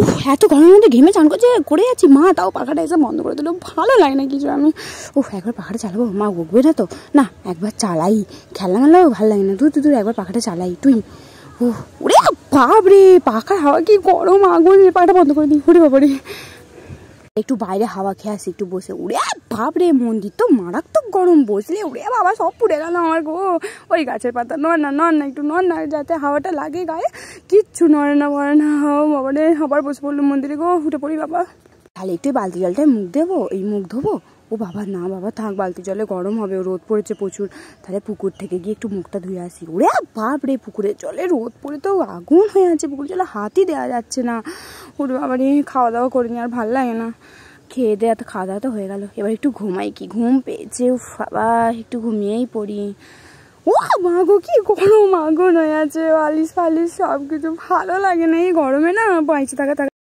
উফ এত গরমের মধ্যে ঘেমে চান করছে করে যাচ্ছি মা তাও পাখাটা এসে বন্ধ করে দিল ভালো লাগে না কিছু আমি ও একবার পাখাটা চালাবো মা উঠবে না তো না একবার চালাই খেলা মেলাও ভালো লাগে না দূর দূর একবার পাখাটা চালাই তুই ও ওরে বাপরে পাখার হাওয়া কি গরম আগুন পাখাটা বন্ধ করে দিই ওরে বাবারে একটু বাইরে হাওয়া খেয়ে আসি একটু বসে উড়ে বাপরে মন্দির তো মারাত্মক গরম বসলে উড়ে বাবা সব পুড়ে গেল আমার গো ওই গাছের পাতা নর না নর না একটু নর না যাতে হাওয়াটা লাগে গায়ে কিচ্ছু নরে না বরে না হাও বাবা রে আবার বসে পড়লো মন্দিরে গো উঠে পড়ি বাবা তাহলে একটু বালতি জলটায় মুখ দেবো এই মুখ ধোবো ও বাবা না বাবা থাক বালতি জলে গরম হবে রোদ পড়েছে প্রচুর তাহলে পুকুর থেকে গিয়ে একটু মুখটা ধুয়ে আসি ওরে বাপ রে পুকুরের জলে রোদ পড়ে তো আগুন হয়ে আছে পুকুরে জলে হাতই দেওয়া যাচ্ছে না ঠাকুর খাওয়া দাওয়া করিনি আর ভাল লাগে না খেয়ে দেওয়া তো খাওয়া দাওয়া তো হয়ে গেল এবার একটু ঘুমাই কি ঘুম পেয়েছে বাবা একটু ঘুমিয়েই পড়ি ও মাগো কি গরম মাগো নয় আছে বালিশ ফালিশ সব কিছু ভালো লাগে না এই গরমে না বাইচে থাকা থাকা